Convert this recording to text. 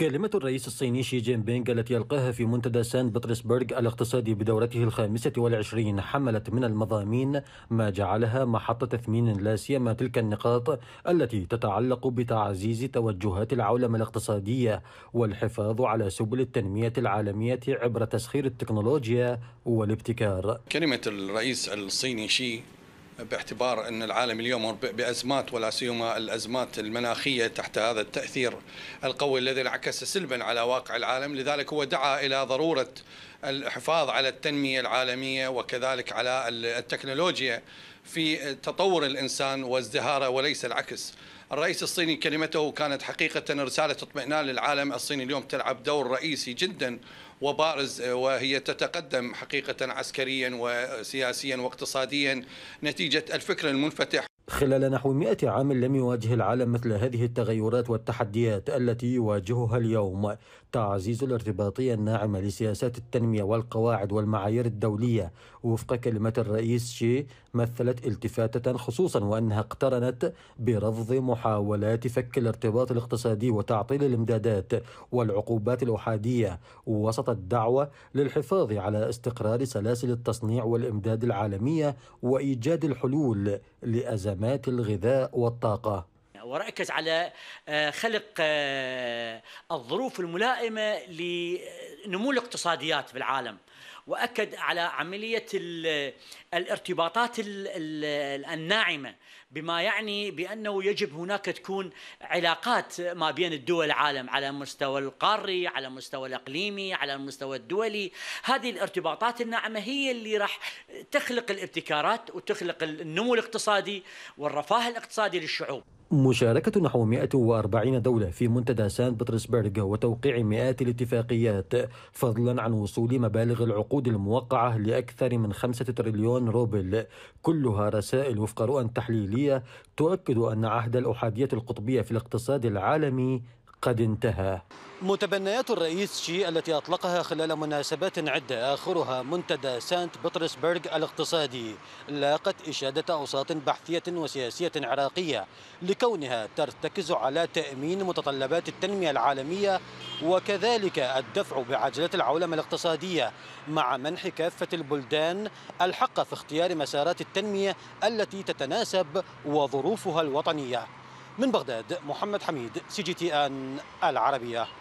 كلمة الرئيس الصيني شي جين بينغ التي ألقاها في منتدى سان بطرسبرغ الاقتصادي بدورته الخامسة والعشرين حملت من المضامين ما جعلها محط تثمين لا سيما تلك النقاط التي تتعلق بتعزيز توجهات العولمة الاقتصادية والحفاظ على سبل التنمية العالمية عبر تسخير التكنولوجيا والابتكار. كلمة الرئيس الصيني شي باعتبار أن العالم اليوم بأزمات ولا سيما الأزمات المناخية تحت هذا التأثير القوي الذي انعكس سلبا على واقع العالم لذلك هو دعا إلى ضرورة الحفاظ على التنمية العالمية وكذلك على التكنولوجيا في تطور الإنسان وازدهاره وليس العكس الرئيس الصيني كلمته كانت حقيقة رسالة اطمئنان للعالم الصين اليوم تلعب دور رئيسي جدا وبارز وهي تتقدم حقيقة عسكريا وسياسيا واقتصاديا نتيجة الفكر المنفتح خلال نحو 100 عام لم يواجه العالم مثل هذه التغيرات والتحديات التي يواجهها اليوم تعزيز الارتباطية الناعمة لسياسات التنمية والقواعد والمعايير الدولية وفق كلمة الرئيس شي مثلت التفاتة خصوصا وأنها اقترنت برفض محاولات فك الارتباط الاقتصادي وتعطيل الامدادات والعقوبات الأحادية وسط الدعوة للحفاظ على استقرار سلاسل التصنيع والامداد العالمية وإيجاد الحلول لأزمات خدمات الغذاء والطاقة وركز على آه، خلق آه، الظروف الملائمة نمو الاقتصاديات بالعالم واكد على عمليه الارتباطات الناعمه بما يعني بانه يجب هناك تكون علاقات ما بين الدول العالم على المستوى القاري على المستوى الاقليمي على المستوى الدولي هذه الارتباطات الناعمه هي اللي راح تخلق الابتكارات وتخلق النمو الاقتصادي والرفاه الاقتصادي للشعوب مشاركة نحو 140 دولة في منتدى سان بطرسبرغ وتوقيع مئات الاتفاقيات فضلا عن وصول مبالغ العقود الموقعة لأكثر من خمسة تريليون روبل كلها رسائل وفق رؤى تحليلية تؤكد أن عهد الأحادية القطبية في الاقتصاد العالمي قد انتهى متبنيات الرئيس شي التي أطلقها خلال مناسبات عدة آخرها منتدى سانت بطرسبرغ الاقتصادي لاقت إشادة أوساط بحثية وسياسية عراقية لكونها ترتكز على تأمين متطلبات التنمية العالمية وكذلك الدفع بعجلة العولمة الاقتصادية مع منح كافة البلدان الحق في اختيار مسارات التنمية التي تتناسب وظروفها الوطنية من بغداد محمد حميد سي جي تي ان العربية